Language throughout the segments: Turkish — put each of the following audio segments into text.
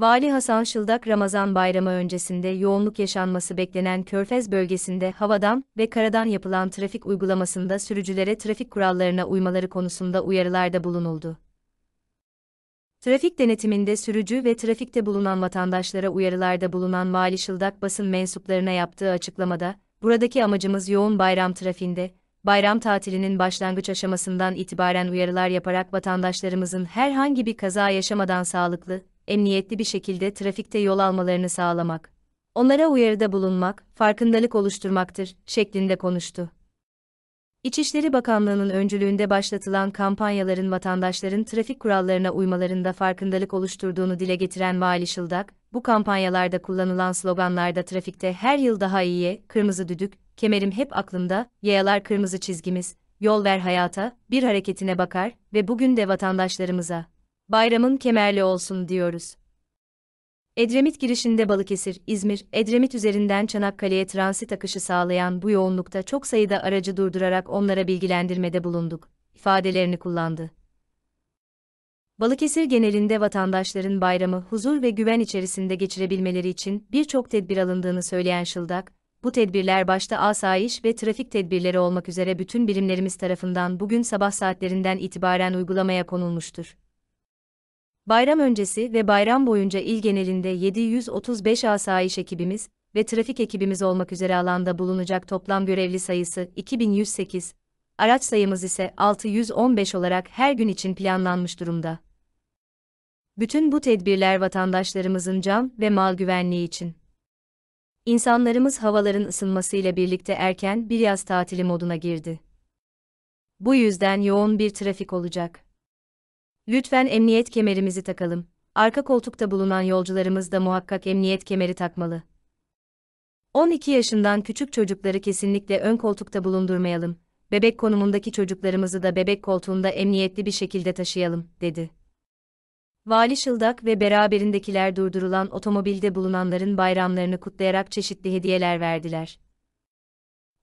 Vali Hasan Şıldak Ramazan bayramı öncesinde yoğunluk yaşanması beklenen Körfez bölgesinde havadan ve karadan yapılan trafik uygulamasında sürücülere trafik kurallarına uymaları konusunda uyarılarda bulunuldu. Trafik denetiminde sürücü ve trafikte bulunan vatandaşlara uyarılarda bulunan Vali Şıldak basın mensuplarına yaptığı açıklamada, buradaki amacımız yoğun bayram trafiğinde, bayram tatilinin başlangıç aşamasından itibaren uyarılar yaparak vatandaşlarımızın herhangi bir kaza yaşamadan sağlıklı, emniyetli bir şekilde trafikte yol almalarını sağlamak, onlara uyarıda bulunmak, farkındalık oluşturmaktır şeklinde konuştu. İçişleri Bakanlığı'nın öncülüğünde başlatılan kampanyaların vatandaşların trafik kurallarına uymalarında farkındalık oluşturduğunu dile getiren Vali Şıldak, bu kampanyalarda kullanılan sloganlarda trafikte her yıl daha iyiye, kırmızı düdük, kemerim hep aklımda, yayalar kırmızı çizgimiz, yol ver hayata, bir hareketine bakar ve bugün de vatandaşlarımıza, bayramın kemerli olsun diyoruz. Edremit girişinde Balıkesir, İzmir, Edremit üzerinden Çanakkale'ye transit akışı sağlayan bu yoğunlukta çok sayıda aracı durdurarak onlara bilgilendirmede bulunduk, ifadelerini kullandı. Balıkesir genelinde vatandaşların bayramı huzur ve güven içerisinde geçirebilmeleri için birçok tedbir alındığını söyleyen Şıldak, bu tedbirler başta asayiş ve trafik tedbirleri olmak üzere bütün birimlerimiz tarafından bugün sabah saatlerinden itibaren uygulamaya konulmuştur. Bayram öncesi ve bayram boyunca il genelinde 735 asayiş ekibimiz ve trafik ekibimiz olmak üzere alanda bulunacak toplam görevli sayısı 2108, araç sayımız ise 615 olarak her gün için planlanmış durumda. Bütün bu tedbirler vatandaşlarımızın can ve mal güvenliği için. İnsanlarımız havaların ısınmasıyla birlikte erken bir yaz tatili moduna girdi. Bu yüzden yoğun bir trafik olacak. Lütfen emniyet kemerimizi takalım. Arka koltukta bulunan yolcularımız da muhakkak emniyet kemeri takmalı. 12 yaşından küçük çocukları kesinlikle ön koltukta bulundurmayalım. Bebek konumundaki çocuklarımızı da bebek koltuğunda emniyetli bir şekilde taşıyalım, dedi. Vali Şıldak ve beraberindekiler durdurulan otomobilde bulunanların bayramlarını kutlayarak çeşitli hediyeler verdiler.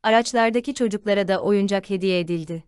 Araçlardaki çocuklara da oyuncak hediye edildi.